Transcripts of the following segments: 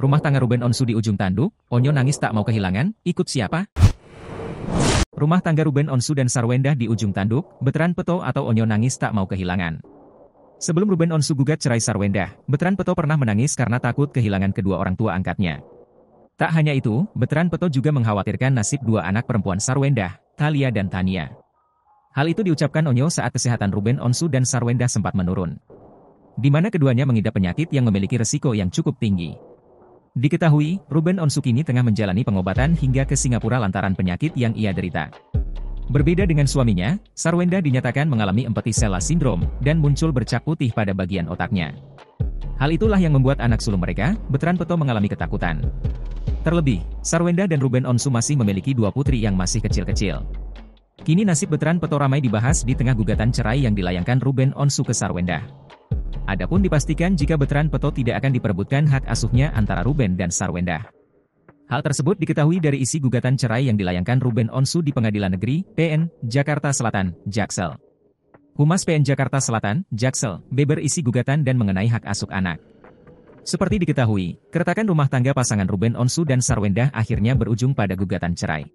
Rumah tangga Ruben Onsu di ujung tanduk, Onyo nangis tak mau kehilangan, ikut siapa? Rumah tangga Ruben Onsu dan Sarwendah di ujung tanduk, Betran Peto atau Onyo nangis tak mau kehilangan. Sebelum Ruben Onsu gugat cerai Sarwendah, Betran Peto pernah menangis karena takut kehilangan kedua orang tua angkatnya. Tak hanya itu, Betran Peto juga mengkhawatirkan nasib dua anak perempuan Sarwendah, Thalia dan Tania. Hal itu diucapkan Onyo saat kesehatan Ruben Onsu dan Sarwendah sempat menurun. Di mana keduanya mengidap penyakit yang memiliki resiko yang cukup tinggi. Diketahui, Ruben Onsu kini tengah menjalani pengobatan hingga ke Singapura lantaran penyakit yang ia derita. Berbeda dengan suaminya, Sarwenda dinyatakan mengalami empati sela sindrom dan muncul bercak putih pada bagian otaknya. Hal itulah yang membuat anak sulung mereka, Betran Peto mengalami ketakutan. Terlebih, Sarwenda dan Ruben Onsu masih memiliki dua putri yang masih kecil-kecil. Kini nasib Betran Peto ramai dibahas di tengah gugatan cerai yang dilayangkan Ruben Onsu ke Sarwenda. Adapun dipastikan jika Betran Peto tidak akan diperebutkan hak asuhnya antara Ruben dan Sarwenda. Hal tersebut diketahui dari isi gugatan cerai yang dilayangkan Ruben Onsu di Pengadilan Negeri, PN, Jakarta Selatan, Jaksel. Humas PN Jakarta Selatan, Jaksel, beber isi gugatan dan mengenai hak asuh anak. Seperti diketahui, keretakan rumah tangga pasangan Ruben Onsu dan Sarwenda akhirnya berujung pada gugatan cerai.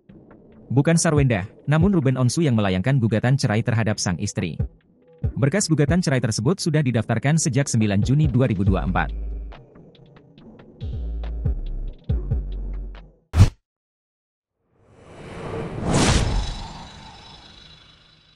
Bukan Sarwenda, namun Ruben Onsu yang melayangkan gugatan cerai terhadap sang istri. Berkas gugatan cerai tersebut sudah didaftarkan sejak 9 Juni 2024.